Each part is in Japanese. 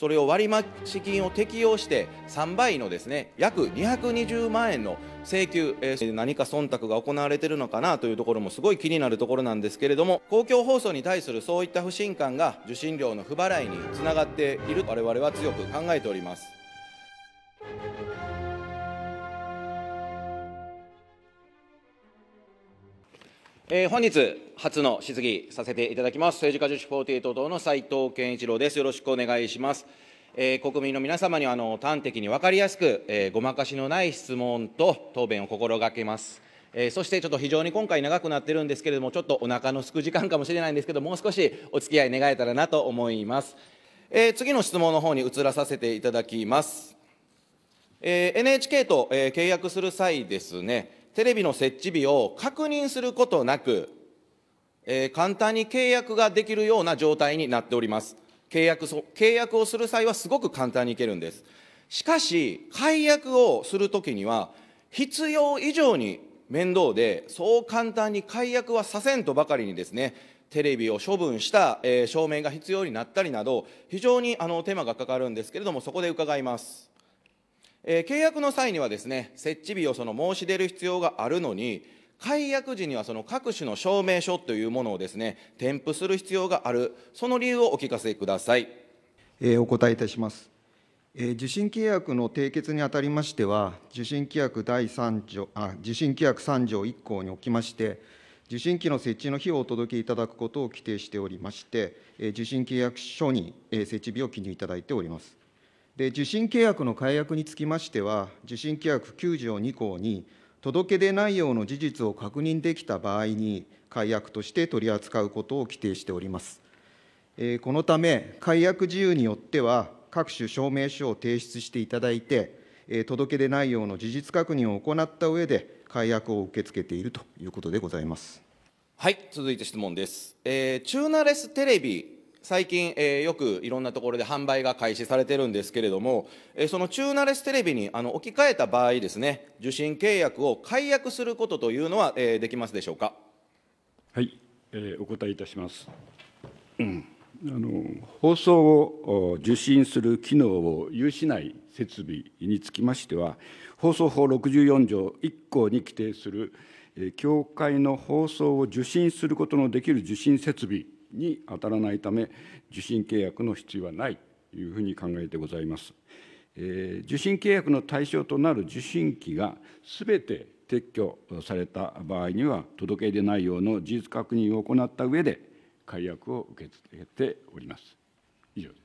それを割増金を適用して3倍のですね約220万円の請求、えー、何か忖度が行われているのかなというところもすごい気になるところなんですけれども公共放送に対するそういった不信感が受信料の不払いにつながっている我々は強く考えております。えー、本日初の質疑させていただきます政治家女子48党の斉藤健一郎ですよろしくお願いします、えー、国民の皆様にはあの端的に分かりやすく、えー、ごまかしのない質問と答弁を心がけますえー、そしてちょっと非常に今回長くなってるんですけれども、ちょっとお腹のすく時間かもしれないんですけど、もう少しお付き合い願えたらなと思います。えー、次の質問の方に移らさせていただきます。えー、NHK と、えー、契約する際ですね、テレビの設置日を確認することなく、えー、簡単に契約ができるような状態になっております。契約契約をする際はすごく簡単にいけるんです。しかし、解約をするときには、必要以上に面倒で、そう簡単に解約はさせんとばかりにですね、テレビを処分した、えー、証明が必要になったりなど、非常にあの手間がかかるんですけれども、そこで伺います。えー、契約の際にはですね、設置日をその申し出る必要があるのに、解約時にはその各種の証明書というものをですね、添付する必要がある、その理由をお聞かせください。えー、お答えいたします。えー、受信契約の締結にあたりましては、受信規約第3条あ受信契約3条1項におきまして、受信機の設置の費用をお届けいただくことを規定しておりまして、受信契約書に、設置日を記入いただいております。で受信契約の解約につきましては、受信契約9条2項に、届け出内容の事実を確認できた場合に、解約として取り扱うことを規定しております。えこのため、解約事由によっては、各種証明書を提出していただいて、え届け出内容の事実確認を行った上で、解約を受け付けているということでございます。はい、続いて質問です。えー、チューナレステレビ最近、えー、よくいろんなところで販売が開始されてるんですけれども、えー、そのチューナレステレビにあの置き換えた場合ですね、受信契約を解約することというのは、えー、できますでしょうか。はい、えー、お答えいたします。うんあの放送を受信する機能を有しない設備につきましては放送法64条1項に規定する協会の放送を受信することのできる受信設備に当たらないため受信契約の必要はないというふうに考えてございます。えー、受信契約の対象となる受信機がすべて撤去された場合には届け出内容の事実確認を行った上で解約を受け付けております。以上です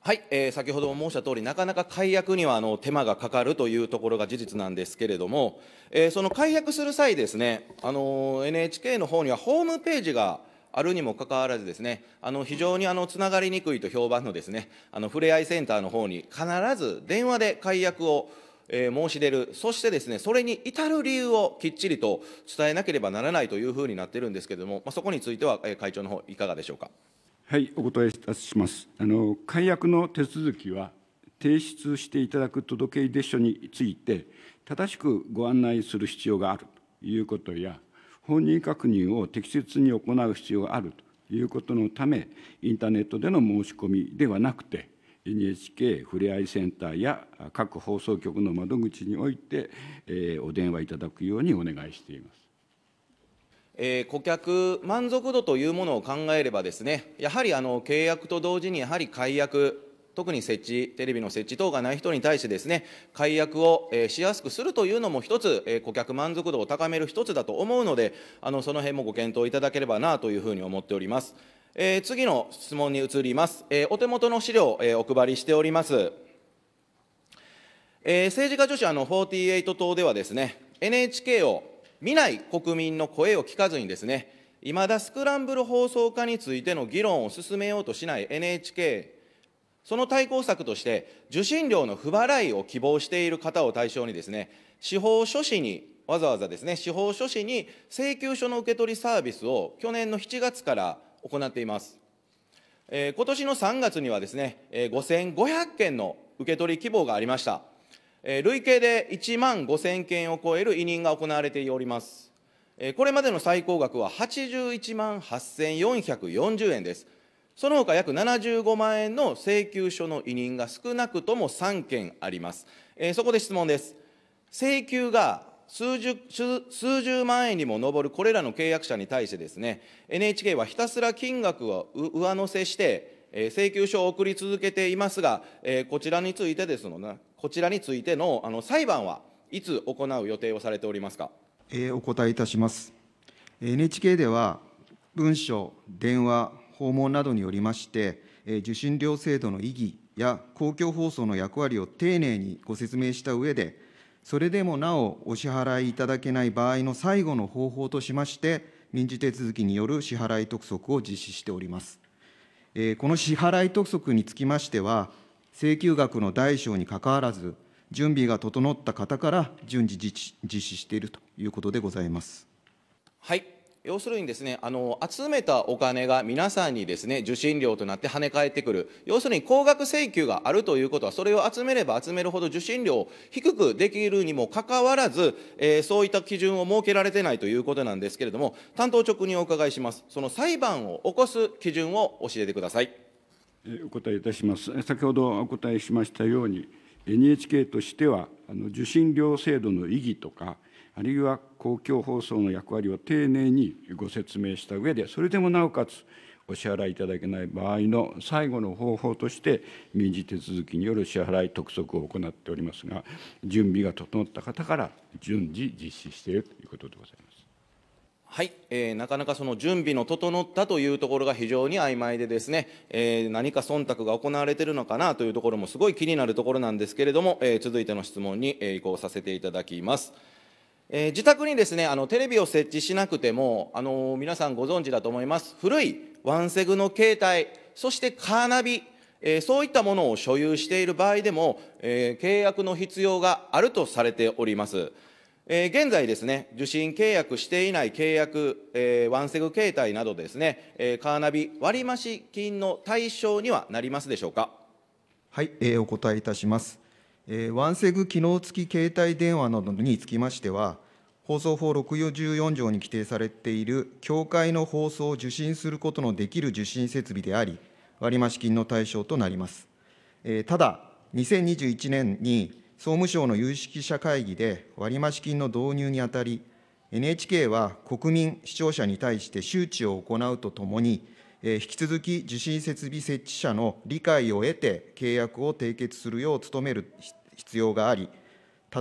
はい、えー、先ほども申した通り、なかなか解約にはあの手間がかかるというところが事実なんですけれども、えー、その解約する際ですね、あのー、NHK の方にはホームページがあるにもかかわらずですね、あの非常にあのつながりにくいと評判のですね、あのふれあいセンターの方に必ず電話で解約をえ申し出る、そしてですね、それに至る理由をきっちりと伝えなければならないというふうになっているんですけれども、まあ、そこについては、え会長の方いかがでしょうか。はい、お答えいたします。あの解約の手続きは、提出していただく届出書について、正しくご案内する必要があるということや、本人確認を適切に行う必要があるということのため、インターネットでの申し込みではなくて、NHK ふれあいセンターや各放送局の窓口において、えー、お電話いただくようにお願いしています。えー、顧客満足度というものを考えればですね、やはりあの契約と同時に、やはり解約、特に設置、テレビの設置等がない人に対してですね、解約を、えしやすくするというのも一つ、え顧客満足度を高める一つだと思うので、あのその辺もご検討いただければなというふうに思っております。えー、次の質問に移ります。えー、お手元の資料、えー、お配りしております。えー、政治家女子あの48党ではですね、NHK を見ない国民の声を聞かずにですね、いまだスクランブル放送化についての議論を進めようとしない NHK その対抗策として、受信料の不払いを希望している方を対象にですね、司法書士に、わざわざですね、司法書士に請求書の受け取りサービスを去年の7月から行っています。えー、今年の3月にはですね、えー、5500件の受け取り希望がありました。えー、累計で1万5000件を超える委任が行われております。これまでの最高額は81万8440円です。その他約75万円の請求書の委任が少なくとも3件あります。えー、そこで質問です。請求が数十数十万円にも上るこれらの契約者に対してですね、NHK はひたすら金額を上乗せして、えー、請求書を送り続けていますが、えー、こちらについてですので、こちらについてのあの裁判はいつ行う予定をされておりますか。えー、お答えいたします。NHK では文書、電話、訪問などによりまして、受信料制度の意義や公共放送の役割を丁寧にご説明した上で、それでもなおお支払いいただけない場合の最後の方法としまして、民事手続きによる支払い督促を実施しております。この支払い督促につきましては、請求額の代償にかかわらず、準備が整った方から順次実施しているということでございます。はい要するにですね、あの、集めたお金が皆さんにですね、受信料となって跳ね返ってくる。要するに高額請求があるということは、それを集めれば集めるほど受信料を低くできるにもかかわらず、えー、そういった基準を設けられてないということなんですけれども、担当直にお伺いします。その裁判を起こす基準を教えてください。お答えいたします。先ほどお答えしましたように、NHK としては、あの受信料制度の意義とか、あるいは公共放送の役割を丁寧にご説明した上で、それでもなおかつ、お支払いいただけない場合の最後の方法として民事手続きによる支払い督促を行っておりますが準備が整った方から順次実施しているということでございます。はい、えー、なかなかその準備の整ったというところが非常に曖昧でですね、えー、何か忖度が行われているのかなというところもすごい気になるところなんですけれども、えー、続いての質問に移行させていただきます。えー、自宅にですねあのテレビを設置しなくても、あのー、皆さんご存知だと思います古いワンセグの携帯そしてカーナビ、えー、そういったものを所有している場合でも、え契約の必要があるとされております。え現在ですね、受信契約していない契約、えー、ワンセグ携帯などですね、えー、カーナビ割増金の対象にはなりますでしょうか。はい、えー、お答えいたします。えワンセグ機能付き携帯電話などにつきましては、放送法6 4条に規定されている、協会の放送を受信することのできる受信設備であり、割増金の対象となります。えただ、2021年に総務省の有識者会議で割増金の導入にあたり、NHK は国民、視聴者に対して周知を行うとともに、引き続き受信設備設置者の理解を得て契約を締結するよう努める必要があり、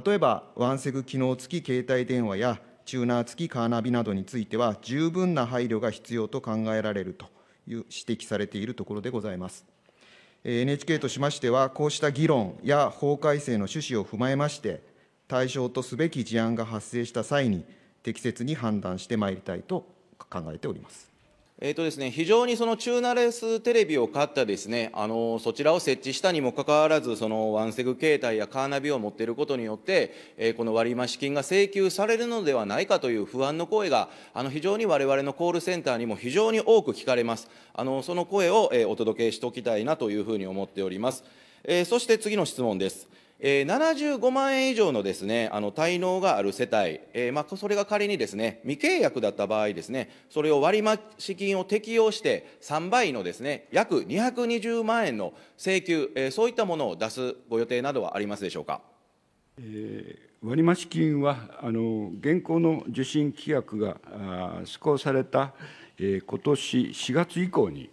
例えばワンセグ機能付き携帯電話やチューナー付きカーナビなどについては、十分な配慮が必要と考えられるという指摘されているところでございます。NHK としましては、こうした議論や法改正の趣旨を踏まえまして、対象とすべき事案が発生した際に、適切に判断してまいりたいと考えております。えーとですね、非常にそのチューナレステレビを買ったですね、あのそちらを設置したにもかかわらず、そのワンセグ携帯やカーナビを持っていることによって、えー、この割増金が請求されるのではないかという不安の声が、あの非常にわれわれのコールセンターにも非常に多く聞かれます。あのその声を、えー、お届けしておきたいなというふうに思っております。えー、そして次の質問です。えー、75万円以上のですね、あの滞納がある世帯、えー、まあ、それが仮にですね、未契約だった場合ですね、それを割増金を適用して3倍のですね、約220万円の請求、えー、そういったものを出すご予定などはありますでしょうか。えー、割増金はあの現行の受信規約が施行された、えー、今年4月以降に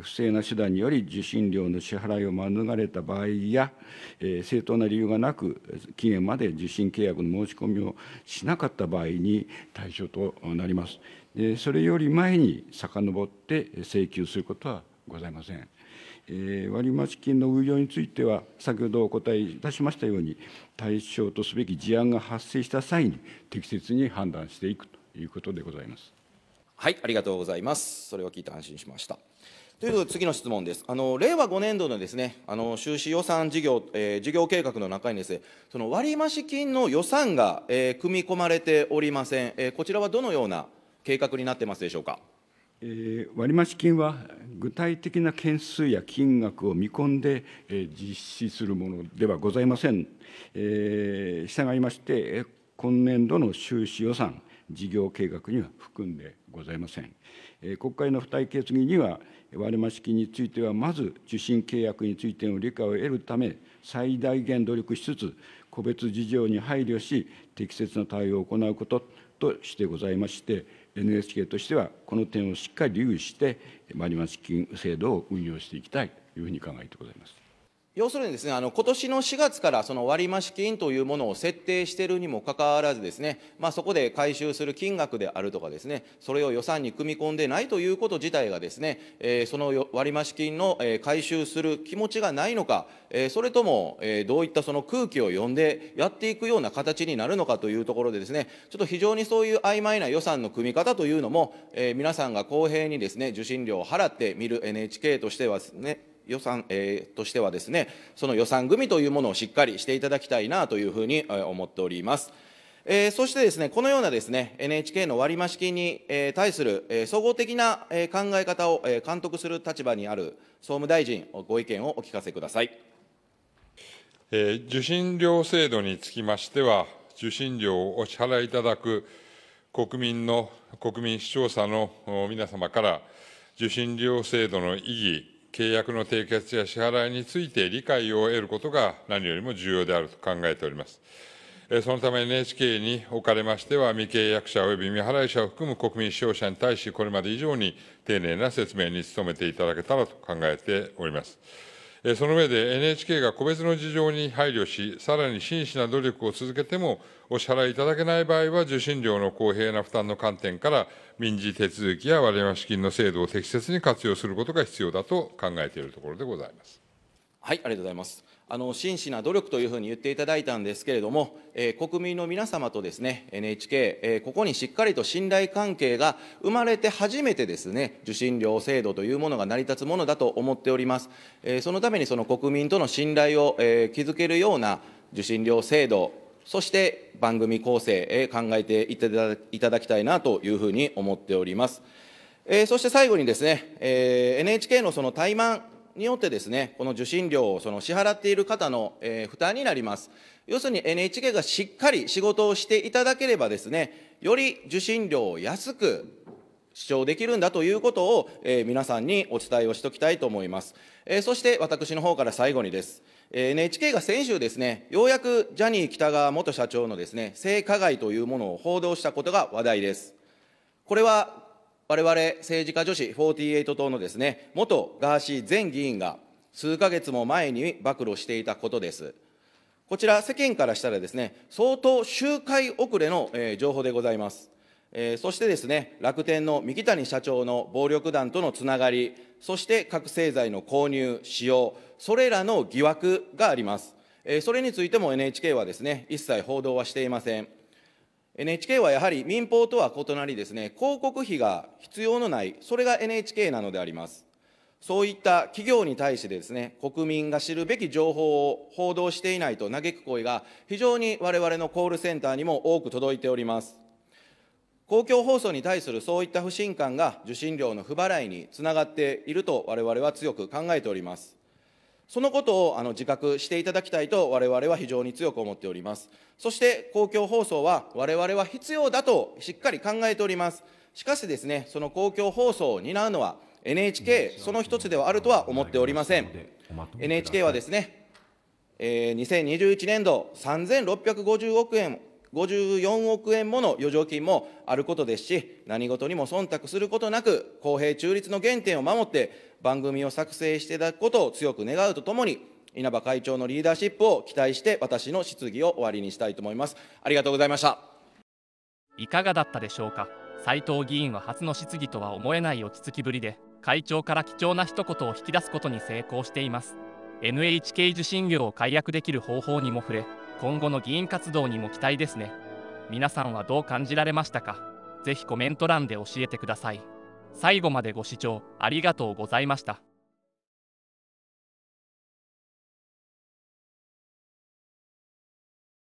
不正な手段により受信料の支払いを免れた場合や、正当な理由がなく、期限まで受信契約の申し込みをしなかった場合に対象となります。それより前に遡って請求することはございません。え割増金の運用については、先ほどお答えいたしましたように、対象とすべき事案が発生した際に、適切に判断していくということでございます。はい、ありがとうございます。それを聞いて安心しました。ということで、次の質問です。あの令和5年度のですね、あの収支予算事業、えー、事業計画の中にですね、その割増金の予算が、えー、組み込まれておりません、えー。こちらはどのような計画になってますでしょうか。えー、割増金は具体的な件数や金額を見込んで、えー、実施するものではございません。えー、従いまして、今年度の収支予算、事業計画には含んでございません。国会の付帯決議には、割増金については、まず受信契約についての理解を得るため、最大限努力しつつ、個別事情に配慮し、適切な対応を行うこととしてございまして、NHK としては、この点をしっかり留意して、割増金制度を運用していきたいというふうに考えてございます。要するにですね、あの今年の4月からその割増金というものを設定しているにもかかわらずですね、まあ、そこで回収する金額であるとかですね、それを予算に組み込んでないということ自体がですね、その割増金の回収する気持ちがないのか、それとも、どういったその空気を読んでやっていくような形になるのかというところでですね、ちょっと非常にそういう曖昧な予算の組み方というのも、皆さんが公平にですね、受信料を払って見る NHK としてはですね、予算、えー、としてはですね、その予算組というものをしっかりしていただきたいなというふうに思っております。えー、そしてですね、このようなですね、NHK の割増金に、え対する、え総合的な、え考え方を、え監督する立場にある総務大臣、ご意見をお聞かせください。えー、受信料制度につきましては、受信料をお支払いいただく国民の、国民視聴者の皆様から、受信料制度の意義、契約の締結や支払いについて理解を得ることが何よりも重要であると考えております。そのため NHK におかれましては、未契約者及び未払い者を含む国民視聴者に対し、これまで以上に丁寧な説明に努めていただけたらと考えております。その上で NHK が個別の事情に配慮し、さらに真摯な努力を続けても、お支払いいただけない場合は、受信料の公平な負担の観点から、民事手続きや割増金の制度を適切に活用することが必要だと考えているところでございます。はい、ありがとうございます。あの真摯な努力というふうに言っていただいたんですけれども、えー、国民の皆様とですね、NHK、えー、ここにしっかりと信頼関係が生まれて初めてですね、受信料制度というものが成り立つものだと思っております。えー、そのためにその国民との信頼を、えー、築けるような受信料制度、そして番組構成、えー、考えていただいただきたいなというふうに思っております。えー、そして最後にですね、えー、NHK のその怠慢、によってですね、この受信料をその支払っている方の、えー、負担になります。要するに NHK がしっかり仕事をしていただければですね、より受信料を安く視聴できるんだということを、えー、皆さんにお伝えをしておきたいと思います。えー、そして私の方から最後にです。え NHK が先週ですね、ようやくジャニー喜多川元社長のですね、性加害というものを報道したことが話題です。これは我々政治家女子48党のですね、元ガーシー前議員が数ヶ月も前に暴露していたことです。こちら、世間からしたらですね、相当周回遅れの、えー、情報でございます。えー、そしてですね、楽天の三木谷社長の暴力団とのつながり、そして覚醒剤の購入、使用、それらの疑惑があります。えー、それについても NHK はですね、一切報道はしていません。NHK はやはり民放とは異なりですね、広告費が必要のない、それが NHK なのであります。そういった企業に対してですね、国民が知るべき情報を報道していないと嘆く声が非常に我々のコールセンターにも多く届いております。公共放送に対するそういった不信感が受信料の不払いにつながっていると我々は強く考えております。そのことをあの自覚していただきたいと我々は非常に強く思っております。そして公共放送は我々は必要だとしっかり考えております。しかしですね、その公共放送を担うのは NHK その一つではあるとは思っておりません。NHK はですね、えー、2021年度3650億円54億円もの余剰金もあることですし、何事にも忖度することなく、公平中立の原点を守って、番組を作成していただくことを強く願うとともに、稲葉会長のリーダーシップを期待して、私の質疑を終わりにしたいと思います。ありがとうございました。いかがだったでしょうか。斉藤議員は初の質疑とは思えない落ち着きぶりで、会長から貴重な一言を引き出すことに成功しています。NHK 受信料を解約できる方法にも触れ、今後の議員活動にも期待ですね皆さんはどう感じられましたかぜひコメント欄で教えてください最後までご視聴ありがとうございました